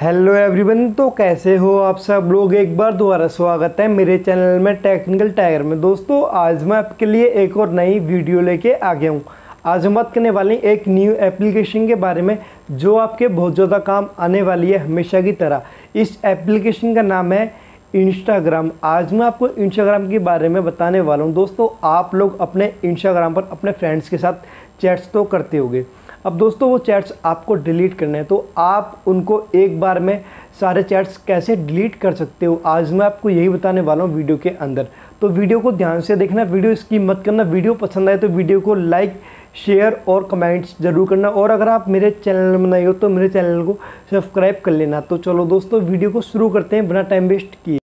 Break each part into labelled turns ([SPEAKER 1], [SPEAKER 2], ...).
[SPEAKER 1] hello everyone तो कैसे हो आप सब लोग एक बार दोबारा स्वागत है मेरे चैनल में टेक्निकल टाइगर में दोस्तों आज मैं आपके लिए एक और नई वीडियो लेके आ गया हूँ आज हम बात करने वाले एक न्यू एप्लीकेशन के बारे में जो आपके बहुत ज़्यादा काम आने वाली है हमेशा की तरह इस एप्लीकेशन का नाम है इंस्टाग्राम आज मैं आपको इंस्टाग्राम के बारे में बताने वाला हूँ दोस्तों आप लोग अपने इंस्टाग्राम पर अपने फ्रेंड्स के साथ चैट्स तो करते होगे अब दोस्तों वो चैट्स आपको डिलीट करने हैं तो आप उनको एक बार में सारे चैट्स कैसे डिलीट कर सकते हो आज मैं आपको यही बताने वाला हूँ वीडियो के अंदर तो वीडियो को ध्यान से देखना वीडियो इसकी मत करना वीडियो पसंद आए तो वीडियो को लाइक शेयर और कमेंट्स ज़रूर करना और अगर आप मेरे चैनल में नए हो तो मेरे चैनल को सब्सक्राइब कर लेना तो चलो दोस्तों वीडियो को शुरू करते हैं बिना टाइम वेस्ट किए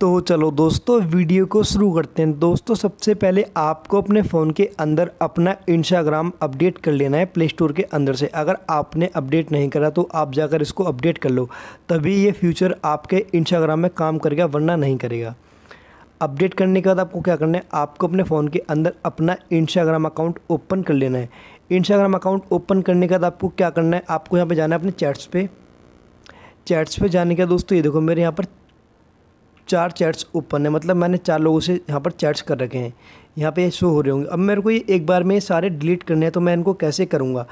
[SPEAKER 1] तो चलो दोस्तों वीडियो को शुरू करते हैं दोस्तों सबसे पहले आपको अपने फ़ोन के अंदर अपना इंस्टाग्राम अपडेट कर लेना है प्ले स्टोर के अंदर से अगर आपने अपडेट नहीं करा तो आप जाकर इसको अपडेट कर लो तभी ये फ्यूचर आपके इंस्टाग्राम में काम करेगा वरना नहीं करेगा अपडेट करने के बाद आपको क्या करना है आपको अपने फ़ोन के अंदर अपना इंस्टाग्राम अकाउंट ओपन कर लेना है इंस्टाग्राम अकाउंट ओपन करने के बाद आपको क्या करना है आपको यहाँ पर जाना है अपने चैट्स पर चैट्स पर जाने के बाद दोस्तों ये देखो मेरे यहाँ पर चार चैट्स ओपन है मतलब मैंने चार लोगों से यहाँ पर चैट्स कर रखे हैं यहाँ पे शो हो रहे होंगे अब मेरे को ये एक बार में सारे डिलीट करने हैं तो मैं इनको कैसे करूँगा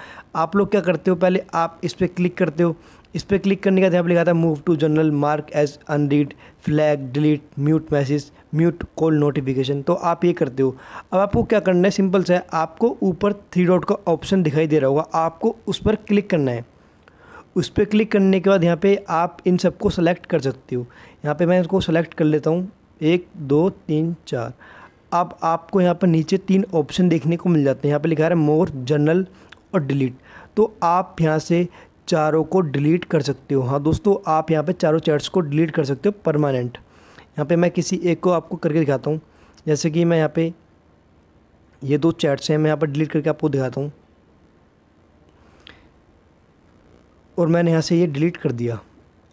[SPEAKER 1] आप लोग क्या करते हो पहले आप इस पर क्लिक करते हो इस पर क्लिक करने का ध्यान लिखा था move to general mark as unread flag delete mute message mute call notification तो आप ये करते हो अब आपको क्या करना है सिंपल सा है आपको ऊपर थ्री डॉट का ऑप्शन दिखाई दे रहा होगा आपको उस पर क्लिक करना है उस पर क्लिक करने के बाद यहाँ पे आप इन सबको सेलेक्ट कर सकते हो यहाँ पे मैं इसको सेलेक्ट कर लेता हूँ एक दो तीन चार अब आपको यहाँ पर नीचे तीन ऑप्शन देखने को मिल जाते हैं यहाँ पे लिखा है मोर जनरल और डिलीट तो आप यहाँ से चारों को डिलीट कर सकते हो हाँ दोस्तों आप यहाँ पर चारों चैट्स को डिलीट कर सकते हो परमानेंट यहाँ पे मैं किसी एक को आपको करके दिखाता हूँ जैसे कि मैं यहाँ पे ये दो चैट्स हैं मैं यहाँ पर डिलीट करके आपको दिखाता हूँ और मैंने यहाँ से ये डिलीट कर दिया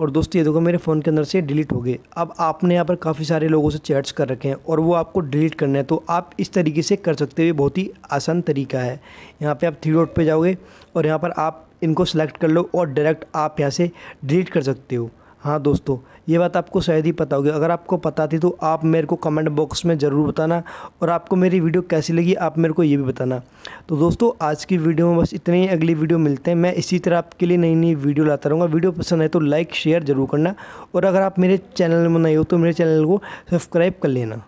[SPEAKER 1] और दोस्त ये देखो मेरे फ़ोन के अंदर से डिलीट हो गए अब आपने यहाँ पर काफ़ी सारे लोगों से चैट्स कर रखे हैं और वो आपको डिलीट करना है तो आप इस तरीके से कर सकते हो बहुत ही आसान तरीका है यहाँ पे आप थ्री रोड पे जाओगे और यहाँ पर आप इनको सेलेक्ट कर लो और डायरेक्ट आप यहाँ से डिलीट कर सकते हो हाँ दोस्तों ये बात आपको शायद ही पता होगी अगर आपको पता थी तो आप मेरे को कमेंट बॉक्स में ज़रूर बताना और आपको मेरी वीडियो कैसी लगी आप मेरे को ये भी बताना तो दोस्तों आज की वीडियो में बस इतने ही अगली वीडियो मिलते हैं मैं इसी तरह आपके लिए नई नई वीडियो लाता रहूँगा वीडियो पसंद आए तो लाइक शेयर ज़रूर करना और अगर आप मेरे चैनल में नहीं हो तो मेरे चैनल को सब्सक्राइब कर लेना